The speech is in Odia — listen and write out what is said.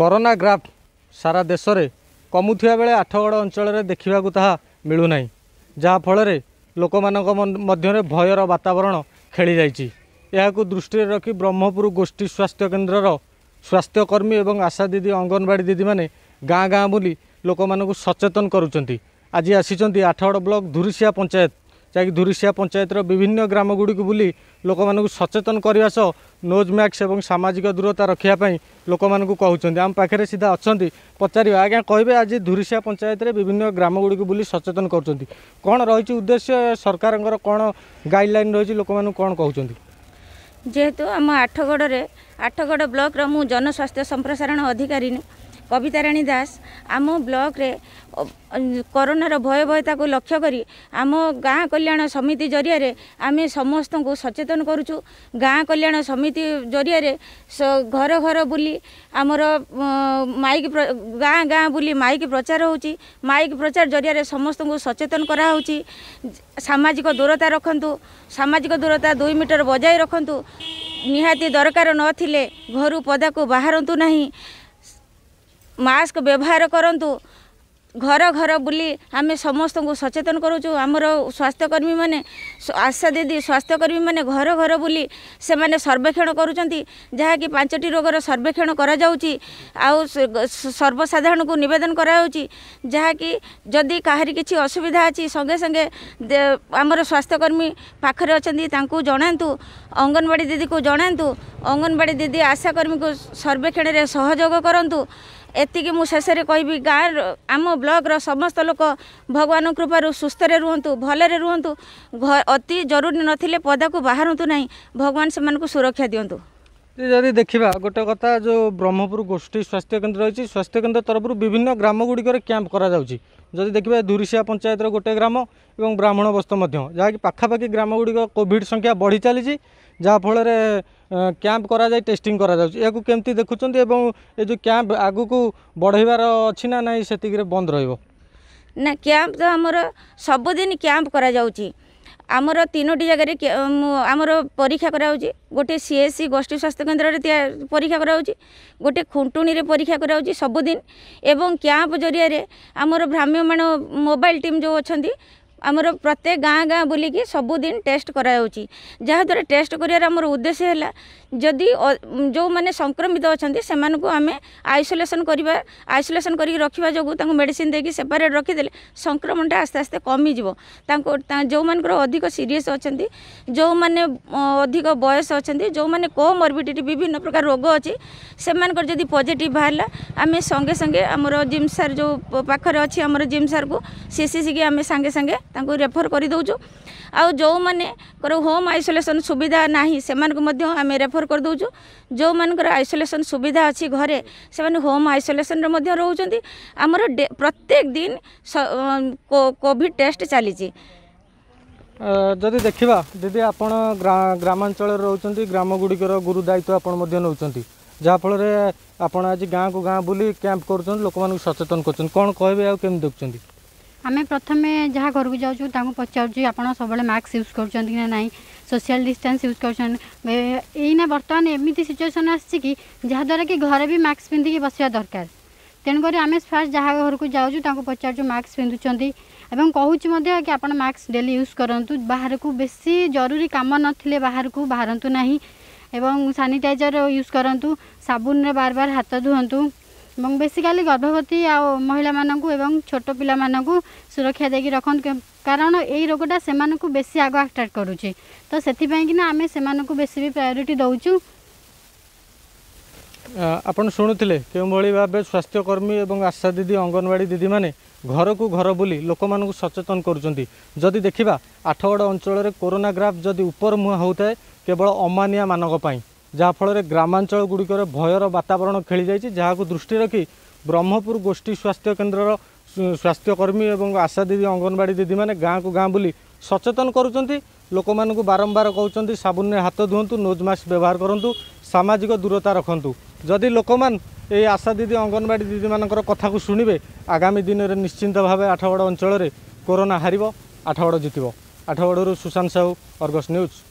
କରୋନା ଗ୍ରାଫ ସାରା ଦେଶରେ କମୁଥିବା ବେଳେ ଆଠଗଡ଼ ଅଞ୍ଚଳରେ ଦେଖିବାକୁ ତାହା ମିଳୁନାହିଁ ଯାହାଫଳରେ ଲୋକମାନଙ୍କ ମଧ୍ୟରେ ଭୟର ବାତାବରଣ ଖେଳିଯାଇଛି ଏହାକୁ ଦୃଷ୍ଟିରେ ରଖି ବ୍ରହ୍ମପୁର ଗୋଷ୍ଠୀ ସ୍ୱାସ୍ଥ୍ୟ କେନ୍ଦ୍ରର ସ୍ୱାସ୍ଥ୍ୟକର୍ମୀ ଏବଂ ଆଶା ଦିଦି ଅଙ୍ଗନବାଡ଼ି ଦିଦିମାନେ ଗାଁ ଗାଁ ବୁଲି ଲୋକମାନଙ୍କୁ ସଚେତନ କରୁଛନ୍ତି ଆଜି ଆସିଛନ୍ତି ଆଠଗଡ଼ ବ୍ଲକ ଧୁରିସିଆ ପଞ୍ଚାୟତ ଯାହାକି ଧୁରିଶିଆ ପଞ୍ଚାୟତର ବିଭିନ୍ନ ଗ୍ରାମଗୁଡ଼ିକୁ ବୁଲି ଲୋକମାନଙ୍କୁ ସଚେତନ କରିବା ସହ ନୋଜ୍ ମ୍ୟାକ୍ସ ଏବଂ ସାମାଜିକ ଦୂରତା ରଖିବା ପାଇଁ ଲୋକମାନଙ୍କୁ କହୁଛନ୍ତି ଆମ ପାଖରେ ସିଧା ଅଛନ୍ତି ପଚାରିବା ଆଜ୍ଞା କହିବେ ଆଜି ଧୁରିଶିଆ ପଞ୍ଚାୟତରେ ବିଭିନ୍ନ ଗ୍ରାମଗୁଡ଼ିକୁ ବୁଲି ସଚେତନ କରୁଛନ୍ତି କ'ଣ ରହିଛି ଉଦ୍ଦେଶ୍ୟ ସରକାରଙ୍କର କ'ଣ ଗାଇଡ଼ଲାଇନ୍ ରହିଛି ଲୋକମାନଙ୍କୁ କ'ଣ କହୁଛନ୍ତି ଯେହେତୁ ଆମ ଆଠଗଡ଼ରେ ଆଠଗଡ଼ ବ୍ଲକର ମୁଁ ଜନସ୍ୱାସ୍ଥ୍ୟ ସମ୍ପ୍ରସାରଣ ଅଧିକାରୀ କବିତାରାଣୀ ଦାସ ଆମ ବ୍ଲକରେ କରୋନାର ଭୟବହତାକୁ ଲକ୍ଷ୍ୟ କରି ଆମ ଗାଁ କଲ୍ୟାଣ ସମିତି ଜରିଆରେ ଆମେ ସମସ୍ତଙ୍କୁ ସଚେତନ କରୁଛୁ ଗାଁ କଲ୍ୟାଣ ସମିତି ଜରିଆରେ ଘର ଘର ବୁଲି ଆମର ମାଇକ୍ ଗାଁ ଗାଁ ବୁଲି ମାଇକ୍ ପ୍ରଚାର ହେଉଛି ମାଇକ୍ ପ୍ରଚାର ଜରିଆରେ ସମସ୍ତଙ୍କୁ ସଚେତନ କରାହେଉଛି ସାମାଜିକ ଦୂରତା ରଖନ୍ତୁ ସାମାଜିକ ଦୂରତା ଦୁଇ ମିଟର ବଜାୟ ରଖନ୍ତୁ ନିହାତି ଦରକାର ନଥିଲେ ଘରୁ ପଦାକୁ ବାହାରନ୍ତୁ ନାହିଁ ମାସ୍କ ବ୍ୟବହାର କରନ୍ତୁ ଘର ଘର ବୁଲି ଆମେ ସମସ୍ତଙ୍କୁ ସଚେତନ କରୁଛୁ ଆମର ସ୍ୱାସ୍ଥ୍ୟକର୍ମୀମାନେ ଆଶା ଦିଦି ସ୍ୱାସ୍ଥ୍ୟକର୍ମୀମାନେ ଘର ଘର ବୁଲି ସେମାନେ ସର୍ବେକ୍ଷଣ କରୁଛନ୍ତି ଯାହାକି ପାଞ୍ଚଟି ରୋଗର ସର୍ବେକ୍ଷଣ କରାଯାଉଛି ଆଉ ସର୍ବସାଧାରଣକୁ ନିବେଦନ କରାଯାଉଛି ଯାହାକି ଯଦି କାହାରି କିଛି ଅସୁବିଧା ଅଛି ସଙ୍ଗେ ସଙ୍ଗେ ଆମର ସ୍ୱାସ୍ଥ୍ୟକର୍ମୀ ପାଖରେ ଅଛନ୍ତି ତାଙ୍କୁ ଜଣାନ୍ତୁ ଅଙ୍ଗନବାଡ଼ି ଦିଦିକୁ ଜଣାନ୍ତୁ ଅଙ୍ଗନବାଡ଼ି ଦିଦି ଆଶାକର୍ମୀଙ୍କୁ ସର୍ବେକ୍ଷଣରେ ସହଯୋଗ କରନ୍ତୁ ଏତିକି ମୁଁ ଶେଷରେ କହିବି ଗାଁର ଆମ ବ୍ଲକର ସମସ୍ତ ଲୋକ ଭଗବାନ କୃପାରୁ ସୁସ୍ଥରେ ରୁହନ୍ତୁ ଭଲରେ ରୁହନ୍ତୁ ଅତି ଜରୁରୀ ନଥିଲେ ପଦାକୁ ବାହାରନ୍ତୁ ନାହିଁ ଭଗବାନ ସେମାନଙ୍କୁ ସୁରକ୍ଷା ଦିଅନ୍ତୁ ଯଦି ଦେଖିବା ଗୋଟେ କଥା ଯେଉଁ ବ୍ରହ୍ମପୁର ଗୋଷ୍ଠୀ ସ୍ୱାସ୍ଥ୍ୟକେନ୍ଦ୍ର ରହିଛି ସ୍ୱାସ୍ଥ୍ୟକେନ୍ଦ୍ର ତରଫରୁ ବିଭିନ୍ନ ଗ୍ରାମଗୁଡ଼ିକରେ କ୍ୟାମ୍ପ କରାଯାଉଛି ଯଦି ଦେଖିବା ଧୁରିସିଆ ପଞ୍ଚାୟତର ଗୋଟେ ଗ୍ରାମ ଏବଂ ବ୍ରାହ୍ମଣ ବସ୍ତ ମଧ୍ୟ ଯାହାକି ପାଖାପାଖି ଗ୍ରାମଗୁଡ଼ିକ କୋଭିଡ଼ ସଂଖ୍ୟା ବଢ଼ି ଚାଲିଛି ଯାହାଫଳରେ କ୍ୟାମ୍ପ କରାଯାଇ ଟେଷ୍ଟିଂ କରାଯାଉଛି ଏହାକୁ କେମିତି ଦେଖୁଛନ୍ତି ଏବଂ ଏ ଯେଉଁ କ୍ୟାମ୍ପ ଆଗକୁ ବଢ଼େଇବାର ଅଛି ନା ନାହିଁ ସେତିକିରେ ବନ୍ଦ ରହିବ ନା କ୍ୟାମ୍ପ ତ ଆମର ସବୁଦିନ କ୍ୟାମ୍ପ କରାଯାଉଛି আমার তিনোটি জায়গায় আমার পরীক্ষা করা হচ্ছে গোটে সিএসসি গোষ্ঠী স্বাস্থ্য কেন্দ্রের পরীক্ষা করা হচ্ছে গোটে খুঁটুণীরে পরীক্ষা করা হচ্ছে সবুদিন এবং ক্যাম্প জরিয়া আমার ভ্রাম্যমাণ মোবাইল টিম যে অনেক আমার প্রত্যেক গাঁ গাঁ বুলিকি সবুদিন টেস্ট করা যাচ্ছে যাদ্বারা টেস্ট করার আমার উদ্দেশ্য হল जदि जो मैंने संक्रमित अच्छा से आम आइसोलेसन कर आइसोलेसन कर रखा जो मेडिसीन देखिए सेपरेट रखीदे संक्रमणटा आस्ते आस्ते कमिजी जो मान अधिक सीरीयस अच्छा जो मैंने अधिक बयस अच्छा जो मैंने को मरबिडिटी विभिन्न प्रकार रोग अच्छे से मदि पजिट बाहर आम संगे संगे आम जिम सार जो पाखे अच्छी आम जिम सार को सी सी सी आम सांगे सांगे रेफर करदे आज जो मैंने होम आइसोलेसन सुविधा ना से रेफर ट्रांसफर कर दूचु जो मानक आइसोलेसन सुविधा अच्छी घरे से होम आइसोलेसन रोचान आमर प्रत्येक दिन कॉविड टेस्ट चली जदि देखा दीदी आप ग्रामांचल रोच्च ग्राम गुड़िकर गुरु दायित्व आपंट जहाँफल आपड़ गाँ को गाँ बुली कैंप कर लोक मान सचेतन कर कौन आम प्रथम जहाँ घर को जाऊँ पचार सब मास्क यूज करना সোশিয়াল ডিষ্টান্স ইউজ করছেন এইনা বর্তমান এমিতি সিচুয়েসন আসছে কি যাদ্বারা কি ঘরে বি মাস্ক পিধিকি বসবা দরকার তেণুকরি আমি ফার্স্ট যা ঘরক যাওছু তাঁকু পচারছু মাস্ক পিধুচ্ছেন এবং কুচু কি আপনার মাস্ক ডেলি ইউজ করতু বাহারক বেশি জরুরি কাম নথিলে বাহারক বাহারতু না এবং সানিটাইজর ইউজ করতু সাবুনে বারবার হাত ধুয়ন্তু এবং বেসিকালি গর্ভবতী আও মহিলা মানুষ এবং ছোট পিলা মানুষ সুরক্ষা দিয়ে রাখুন কারণ এই রোগটা সে বেশি আগ আট্রাক্ট করুছে তো সেপাই কিনা আমি সে বেশি বি প্রায়োরিটি দৌছু ଆପଣ ଶୁଣୁଥିଲେ କେଉଁଭଳି ଭାବେ ସ୍ୱାସ୍ଥ୍ୟକର୍ମୀ ଏବଂ ଆଶା ଦିଦି ଅଙ୍ଗନବାଡ଼ି ଦିଦିମାନେ ଘରକୁ ଘର ବୁଲି ଲୋକମାନଙ୍କୁ ସଚେତନ କରୁଛନ୍ତି ଯଦି ଦେଖିବା ଆଠଗଡ଼ ଅଞ୍ଚଳରେ କୋରୋନା ଗ୍ରାଫ୍ ଯଦି ଉପର ମୁହାଁ ହେଉଥାଏ କେବଳ ଅମାନିଆମାନଙ୍କ ପାଇଁ ଯାହାଫଳରେ ଗ୍ରାମାଞ୍ଚଳ ଗୁଡ଼ିକରେ ଭୟର ବାତାବରଣ ଖେଳିଯାଇଛି ଯାହାକୁ ଦୃଷ୍ଟି ରଖି ବ୍ରହ୍ମପୁର ଗୋଷ୍ଠୀ ସ୍ୱାସ୍ଥ୍ୟ କେନ୍ଦ୍ରର ସ୍ୱାସ୍ଥ୍ୟକର୍ମୀ ଏବଂ ଆଶା ଦିଦି ଅଙ୍ଗନବାଡ଼ି ଦିଦିମାନେ ଗାଁକୁ ଗାଁ ବୁଲି ସଚେତନ କରୁଛନ୍ତି ଲୋକମାନଙ୍କୁ ବାରମ୍ବାର କହୁଛନ୍ତି ସାବୁନରେ ହାତ ଧୁଅନ୍ତୁ ନୋଜ୍ ମାସ୍କ ବ୍ୟବହାର କରନ୍ତୁ ସାମାଜିକ ଦୂରତା ରଖନ୍ତୁ ଯଦି ଲୋକମାନେ এই আশা দিদি অঙ্গনবাড়ি দিদিমানଙ୍କର କଥାକୁ ଶୁଣିବେ ଆଗାମୀ ଦିନରେ ନିଶ୍ଚିନ୍ତ ଭାବେ ଆଠଗଡ଼ ଅଞ୍ଚଳରେ କରୋନା ହାରିବ ଆଠଗଡ଼ ଜିତିବ ଆଠଗଡ଼ରୁ ସୁଶାନ୍ତ ସାହୁ ଅର୍ଗସ୍ ନ୍ୟୁଜ୍